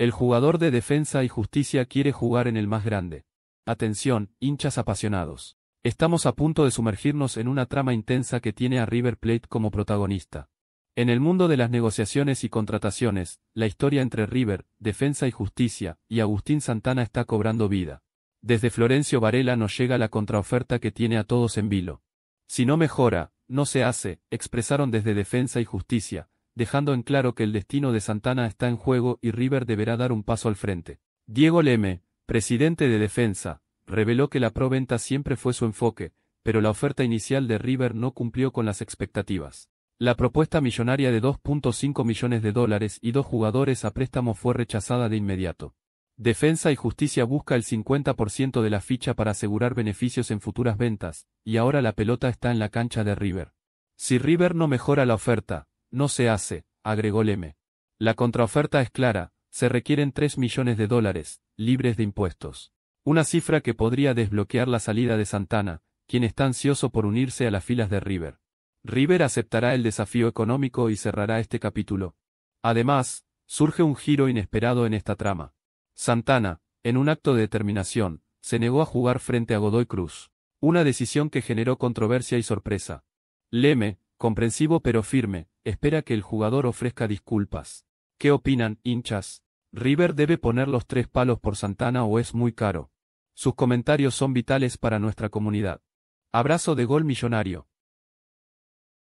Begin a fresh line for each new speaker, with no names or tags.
El jugador de defensa y justicia quiere jugar en el más grande. Atención, hinchas apasionados. Estamos a punto de sumergirnos en una trama intensa que tiene a River Plate como protagonista. En el mundo de las negociaciones y contrataciones, la historia entre River, Defensa y Justicia, y Agustín Santana está cobrando vida. Desde Florencio Varela nos llega la contraoferta que tiene a todos en vilo. Si no mejora, no se hace, expresaron desde Defensa y Justicia, dejando en claro que el destino de Santana está en juego y River deberá dar un paso al frente. Diego Leme, presidente de Defensa, reveló que la proventa siempre fue su enfoque, pero la oferta inicial de River no cumplió con las expectativas. La propuesta millonaria de 2.5 millones de dólares y dos jugadores a préstamo fue rechazada de inmediato. Defensa y Justicia busca el 50% de la ficha para asegurar beneficios en futuras ventas, y ahora la pelota está en la cancha de River. Si River no mejora la oferta, no se hace, agregó Leme. La contraoferta es clara, se requieren 3 millones de dólares, libres de impuestos. Una cifra que podría desbloquear la salida de Santana, quien está ansioso por unirse a las filas de River. River aceptará el desafío económico y cerrará este capítulo. Además, surge un giro inesperado en esta trama. Santana, en un acto de determinación, se negó a jugar frente a Godoy Cruz, una decisión que generó controversia y sorpresa. Leme, comprensivo pero firme, espera que el jugador ofrezca disculpas. ¿Qué opinan, hinchas? ¿River debe poner los tres palos por Santana o es muy caro? Sus comentarios son vitales para nuestra comunidad. Abrazo de gol millonario.